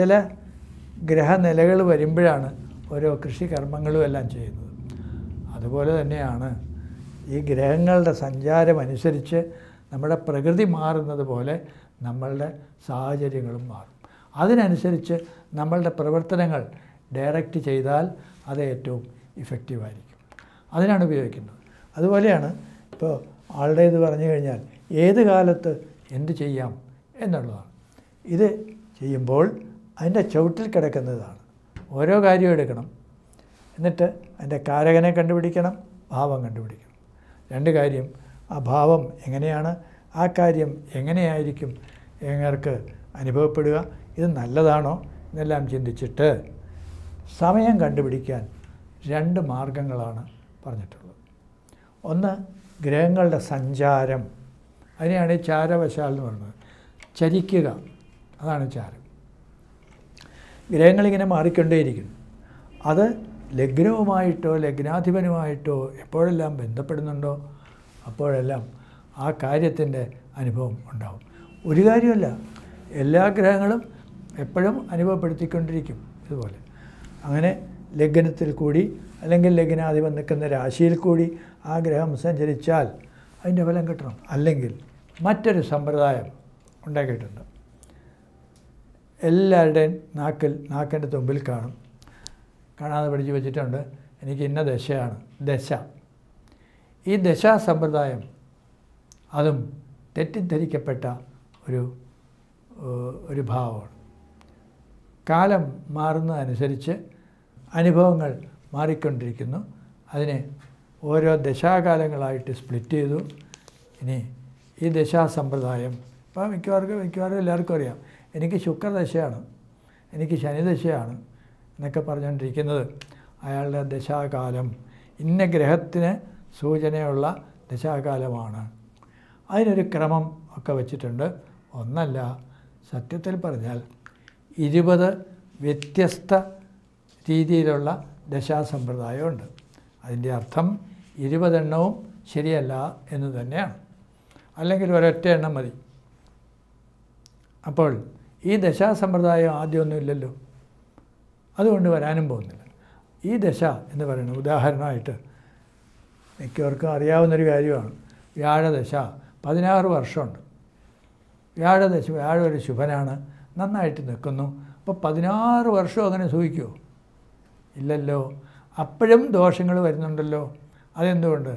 ചില ഗ്രഹനിലകൾ വരുമ്പോഴാണ് ഓരോ കൃഷി കർമ്മങ്ങളും എല്ലാം ചെയ്യുന്നത് അതുപോലെ തന്നെയാണ് ഈ ഗ്രഹങ്ങളുടെ സഞ്ചാരമനുസരിച്ച് നമ്മുടെ പ്രകൃതി മാറുന്നത് പോലെ നമ്മളുടെ സാഹചര്യങ്ങളും മാറും അതിനനുസരിച്ച് നമ്മളുടെ പ്രവർത്തനങ്ങൾ ഡയറക്റ്റ് ചെയ്താൽ അത് ഏറ്റവും ഇഫക്റ്റീവായിരിക്കും അതിനാണ് ഉപയോഗിക്കുന്നത് അതുപോലെയാണ് ഇപ്പോൾ ആളുടെ ഇത് പറഞ്ഞു കഴിഞ്ഞാൽ ഏത് കാലത്ത് എന്ത് ചെയ്യാം എന്നുള്ളതാണ് ഇത് ചെയ്യുമ്പോൾ അതിൻ്റെ ചവിട്ടിൽ കിടക്കുന്നതാണ് ഓരോ കാര്യവും എടുക്കണം എന്നിട്ട് അതിൻ്റെ കാരകനെ കണ്ടുപിടിക്കണം ഭാവം കണ്ടുപിടിക്കണം രണ്ട് കാര്യം ആ ഭാവം എങ്ങനെയാണ് ആ കാര്യം എങ്ങനെയായിരിക്കും എങ്ങർക്ക് അനുഭവപ്പെടുക ഇത് നല്ലതാണോ എന്നെല്ലാം ചിന്തിച്ചിട്ട് സമയം കണ്ടുപിടിക്കാൻ രണ്ട് മാർഗങ്ങളാണ് പറഞ്ഞിട്ടുള്ളത് ഒന്ന് ഗ്രഹങ്ങളുടെ സഞ്ചാരം അതിനെയാണ് ചാരവശാൽ എന്ന് പറയുന്നത് ചരിക്കുക അതാണ് ചാരം ഗ്രഹങ്ങളിങ്ങനെ മാറിക്കൊണ്ടേയിരിക്കുന്നു അത് ലഗ്നവുമായിട്ടോ ലഗ്നാധിപനുമായിട്ടോ എപ്പോഴെല്ലാം ബന്ധപ്പെടുന്നുണ്ടോ അപ്പോഴെല്ലാം ആ കാര്യത്തിൻ്റെ അനുഭവം ഉണ്ടാവും ഒരു കാര്യമല്ല എല്ലാ ഗ്രഹങ്ങളും എപ്പോഴും അനുഭവപ്പെടുത്തിക്കൊണ്ടിരിക്കും ഇതുപോലെ അങ്ങനെ ലഗ്നത്തിൽ കൂടി അല്ലെങ്കിൽ ലഗ്നാധിപൻ നിൽക്കുന്ന രാശിയിൽ കൂടി ആ ഗ്രഹം സഞ്ചരിച്ചാൽ അതിൻ്റെ ഫലം കിട്ടണം അല്ലെങ്കിൽ മറ്റൊരു സമ്പ്രദായം ഉണ്ടാക്കിയിട്ടുണ്ട് എല്ലാവരുടെയും നാക്കിൽ നാക്കിൻ്റെ തുമ്പിൽ കാണും കാണാതെ പഠിച്ചു വെച്ചിട്ടുണ്ട് എനിക്ക് ഇന്ന ദശയാണ് ദശ ഈ ദശാ സമ്പ്രദായം അതും തെറ്റിദ്ധരിക്കപ്പെട്ട ഒരു ഒരു ഭാവമാണ് കാലം മാറുന്നതനുസരിച്ച് അനുഭവങ്ങൾ മാറിക്കൊണ്ടിരിക്കുന്നു അതിനെ ഓരോ ദശാകാലങ്ങളായിട്ട് സ്പ്ലിറ്റ് ചെയ്തു ഇനി ഈ സമ്പ്രദായം ഇപ്പോൾ മിക്കവാർക്കും മിക്കവാറും എല്ലാവർക്കും അറിയാം എനിക്ക് ശുക്രദശയാണ് എനിക്ക് ശനിദശയാണ് എന്നൊക്കെ പറഞ്ഞുകൊണ്ടിരിക്കുന്നത് അയാളുടെ ദശാകാലം ഇന്ന ഗ്രഹത്തിന് സൂചനയുള്ള ദശാകാലമാണ് അതിനൊരു ക്രമം ഒക്കെ വച്ചിട്ടുണ്ട് ഒന്നല്ല സത്യത്തിൽ പറഞ്ഞാൽ ഇരുപത് വ്യത്യസ്ത രീതിയിലുള്ള ദശാസമ്പ്രദായമുണ്ട് അതിൻ്റെ അർത്ഥം ഇരുപതെണ്ണവും ശരിയല്ല എന്ന് തന്നെയാണ് അല്ലെങ്കിൽ ഒരൊറ്റ എണ്ണം മതി അപ്പോൾ ഈ ദശാസമ്പ്രദായം ആദ്യമൊന്നുമില്ലല്ലോ അതുകൊണ്ട് വരാനും പോകുന്നില്ല ഈ ദശ എന്ന് പറയുന്നത് ഉദാഹരണമായിട്ട് മിക്കവർക്കും അറിയാവുന്നൊരു കാര്യമാണ് വ്യാഴദശ പതിനാറ് വർഷമുണ്ട് വ്യാഴദശ വ്യാഴ ഒരു ശുഭനാണ് നന്നായിട്ട് നിൽക്കുന്നു അപ്പോൾ പതിനാറ് വർഷം അങ്ങനെ സൂഹിക്കുമോ ഇല്ലല്ലോ അപ്പോഴും ദോഷങ്ങൾ വരുന്നുണ്ടല്ലോ അതെന്തുകൊണ്ട്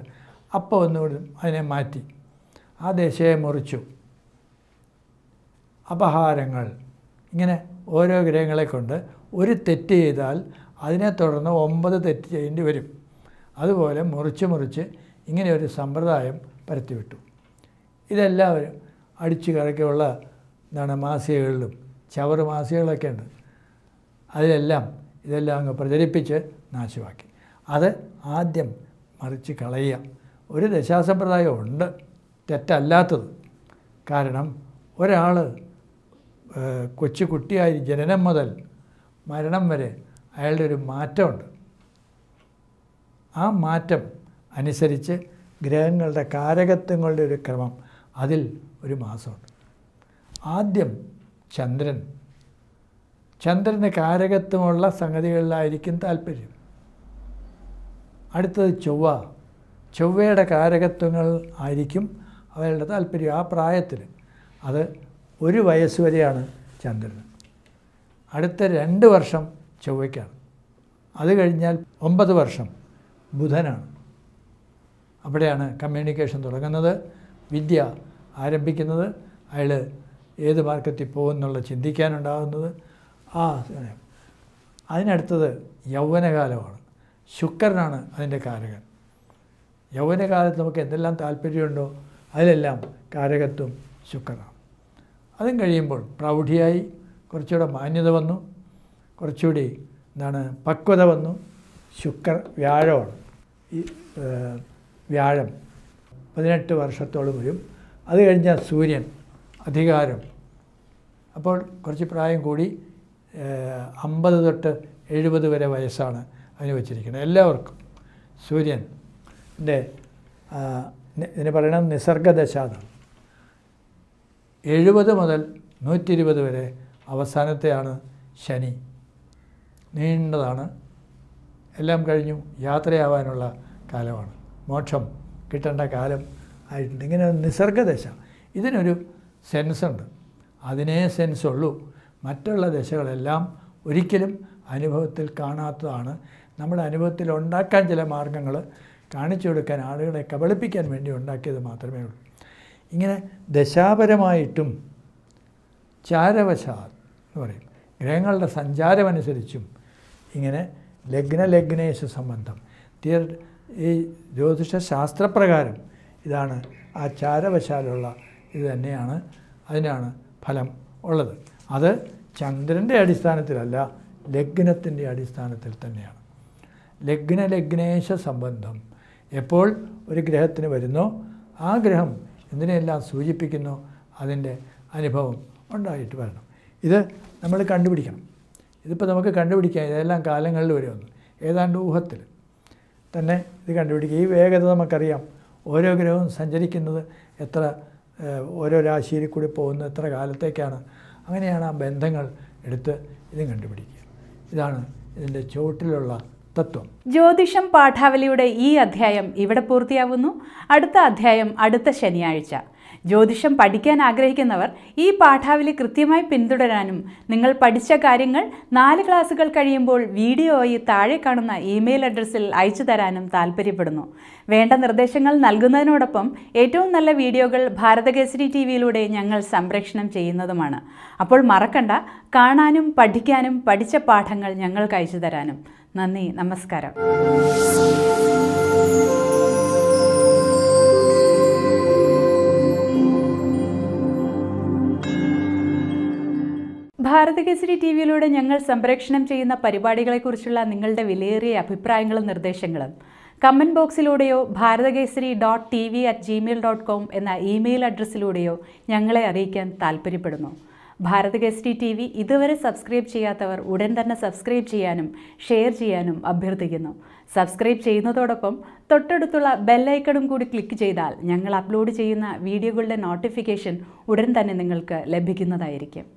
അപ്പോൾ ഒന്നുകൂടി അതിനെ മാറ്റി ആ ദശയെ മുറിച്ചു അപഹാരങ്ങൾ ഇങ്ങനെ ഓരോ ഗ്രഹങ്ങളെ കൊണ്ട് ഒരു തെറ്റ് ചെയ്താൽ അതിനെ തുടർന്ന് ഒമ്പത് തെറ്റ് ചെയ്യേണ്ടി വരും അതുപോലെ മുറിച്ച് മുറിച്ച് ഇങ്ങനെ ഒരു സമ്പ്രദായം പരത്തിവിട്ടു ഇതെല്ലാവരും അടിച്ചു കറക്കുള്ള എന്താണ് മാസികകളിലും ചവറ് മാസികകളൊക്കെ ഉണ്ട് അതിലെല്ലാം ഇതെല്ലാം അങ്ങ് പ്രചരിപ്പിച്ച് നാശമാക്കി അത് ആദ്യം മറിച്ച് കളയുക ഒരു ദശാസമ്പ്രദായം ഉണ്ട് തെറ്റല്ലാത്തത് കാരണം ഒരാൾ കൊച്ചു കുട്ടിയായി ജനനം മുതൽ മരണം വരെ അയാളുടെ ഒരു മാറ്റമുണ്ട് ആ മാറ്റം അനുസരിച്ച് ഗ്രഹങ്ങളുടെ കാരകത്വങ്ങളുടെ ഒരു ക്രമം അതിൽ ഒരു മാസമുണ്ട് ആദ്യം ചന്ദ്രൻ ചന്ദ്രന് കാരകത്വമുള്ള സംഗതികളിലായിരിക്കും താല്പര്യം അടുത്തത് ചൊവ്വ ചൊവ്വയുടെ കാരകത്വങ്ങൾ ആയിരിക്കും അവരുടെ താല്പര്യം ആ പ്രായത്തിൽ അത് ഒരു വയസ്സ് വരെയാണ് ചന്ദ്രൻ അടുത്ത രണ്ട് വർഷം ചൊവ്വയ്ക്കാണ് അത് കഴിഞ്ഞാൽ ഒമ്പത് വർഷം ബുധനാണ് അവിടെയാണ് കമ്മ്യൂണിക്കേഷൻ തുടങ്ങുന്നത് വിദ്യ ആരംഭിക്കുന്നത് അയാൾ ഏത് മാർക്കറ്റിൽ പോകുമെന്നുള്ള ചിന്തിക്കാനുണ്ടാകുന്നത് ആ അതിനടുത്തത് യൗവനകാലമാണ് ശുക്രനാണ് അതിൻ്റെ കാരകൻ യൗവനകാലത്ത് നമുക്ക് എന്തെല്ലാം താല്പര്യമുണ്ടോ അതിലെല്ലാം കാരകത്വം ശുക്രനാണ് അതും കഴിയുമ്പോൾ പ്രൗഢിയായി കുറച്ചുകൂടെ മാന്യത വന്നു കുറച്ചുകൂടി എന്താണ് പക്വത വന്നു ശുക്ര വ്യാഴമാണ് ഈ വ്യാഴം പതിനെട്ട് വർഷത്തോളം വരും അത് കഴിഞ്ഞാൽ സൂര്യൻ അധികാരം അപ്പോൾ കുറച്ച് പ്രായം കൂടി അമ്പത് തൊട്ട് എഴുപത് വരെ വയസ്സാണ് അനുവച്ചിരിക്കുന്നത് എല്ലാവർക്കും സൂര്യൻ ഇതിന് പറയണം നിസർഗദശ എന്നാണ് എഴുപത് മുതൽ ഇരുപത് വരെ അവസാനത്തെയാണ് ശനി നീണ്ടതാണ് എല്ലാം കഴിഞ്ഞു യാത്രയാവാനുള്ള കാലമാണ് മോക്ഷം കിട്ടേണ്ട കാലം ആയിട്ടുണ്ട് ഇങ്ങനെ നിസർഗദശ ഇതിനൊരു സെൻസുണ്ട് അതിനേ സെൻസുള്ളൂ മറ്റുള്ള ദശകളെല്ലാം ഒരിക്കലും അനുഭവത്തിൽ കാണാത്തതാണ് നമ്മുടെ അനുഭവത്തിൽ ഉണ്ടാക്കാൻ ചില മാർഗങ്ങൾ കാണിച്ചു കൊടുക്കാൻ ആളുകളെ കബളിപ്പിക്കാൻ വേണ്ടി ഉണ്ടാക്കിയത് മാത്രമേ ഉള്ളൂ ഇങ്ങനെ ദശാപരമായിട്ടും ചാരവശാൽ എന്ന് പറയും ഗ്രഹങ്ങളുടെ സഞ്ചാരമനുസരിച്ചും ഇങ്ങനെ ലഗ്ന ലഗ്നേശ സംബന്ധം തീർ ഈ ജ്യോതിഷ ശാസ്ത്രപ്രകാരം ഇതാണ് ആ ചാരവശാലുള്ള ഇത് തന്നെയാണ് അതിനാണ് ഫലം ഉള്ളത് അത് ചന്ദ്രൻ്റെ അടിസ്ഥാനത്തിലല്ല ലഗ്നത്തിൻ്റെ അടിസ്ഥാനത്തിൽ തന്നെയാണ് ലഗ്ന ലഗ്നേശ സംബന്ധം എപ്പോൾ ഒരു ഗ്രഹത്തിന് വരുന്നോ ആ ഗ്രഹം എന്തിനെയെല്ലാം സൂചിപ്പിക്കുന്നു അതിൻ്റെ അനുഭവം ഉണ്ടായിട്ട് വരണം ഇത് നമ്മൾ കണ്ടുപിടിക്കണം ഇതിപ്പോൾ നമുക്ക് കണ്ടുപിടിക്കാം ഇതെല്ലാം കാലങ്ങളിൽ ഒന്ന് ഏതാണ്ട് ഊഹത്തിൽ തന്നെ ഇത് കണ്ടുപിടിക്കുക ഈ വേഗത നമുക്കറിയാം ഓരോ ഗ്രഹവും സഞ്ചരിക്കുന്നത് എത്ര ഓരോ രാശിയിൽ കൂടി പോകുന്ന എത്ര കാലത്തേക്കാണ് അങ്ങനെയാണ് ആ ബന്ധങ്ങൾ എടുത്ത് ഇതും കണ്ടുപിടിക്കുക ഇതാണ് ഇതിൻ്റെ ചുവട്ടിലുള്ള തത്വം ജ്യോതിഷം പാഠാവലിയുടെ ഈ അധ്യായം ഇവിടെ പൂർത്തിയാവുന്നു അടുത്ത അധ്യായം അടുത്ത ശനിയാഴ്ച ജ്യോതിഷം പഠിക്കാൻ ആഗ്രഹിക്കുന്നവർ ഈ പാഠാവലി കൃത്യമായി പിന്തുടരാനും നിങ്ങൾ പഠിച്ച കാര്യങ്ങൾ നാല് ക്ലാസ്സുകൾ കഴിയുമ്പോൾ വീഡിയോയി താഴെ കാണുന്ന ഇമെയിൽ അഡ്രസ്സിൽ അയച്ചു തരാനും താൽപ്പര്യപ്പെടുന്നു വേണ്ട നിർദ്ദേശങ്ങൾ നൽകുന്നതിനോടൊപ്പം ഏറ്റവും നല്ല വീഡിയോകൾ ഭാരതകേസരി ടി വിയിലൂടെ ഞങ്ങൾ സംപ്രേഷണം ചെയ്യുന്നതുമാണ് അപ്പോൾ മറക്കണ്ട കാണാനും പഠിക്കാനും പഠിച്ച പാഠങ്ങൾ ഞങ്ങൾക്ക് അയച്ചു തരാനും നന്ദി നമസ്കാരം ഭാരത് കേസരി ടി വിയിലൂടെ ഞങ്ങൾ സംപ്രേക്ഷണം ചെയ്യുന്ന പരിപാടികളെക്കുറിച്ചുള്ള നിങ്ങളുടെ വിലയേറിയ അഭിപ്രായങ്ങളും നിർദ്ദേശങ്ങളും കമൻറ്റ് ബോക്സിലൂടെയോ Bharatakesari dot T V at Gmail dot com എന്ന ഇമെയിൽ അഡ്രസ്സിലൂടെയോ ഞങ്ങളെ അറിയിക്കാൻ താൽപ്പര്യപ്പെടുന്നു ഭാരതകേസരി ടി വി ഇതുവരെ സബ്സ്ക്രൈബ് ചെയ്യാത്തവർ ഉടൻ തന്നെ സബ്സ്ക്രൈബ് ചെയ്യാനും ഷെയർ ചെയ്യാനും അഭ്യർത്ഥിക്കുന്നു സബ്സ്ക്രൈബ് ചെയ്യുന്നതോടൊപ്പം തൊട്ടടുത്തുള്ള ബെല്ലൈക്കണും കൂടി ക്ലിക്ക് ചെയ്താൽ ഞങ്ങൾ അപ്ലോഡ് ചെയ്യുന്ന വീഡിയോകളുടെ നോട്ടിഫിക്കേഷൻ ഉടൻ തന്നെ നിങ്ങൾക്ക് ലഭിക്കുന്നതായിരിക്കും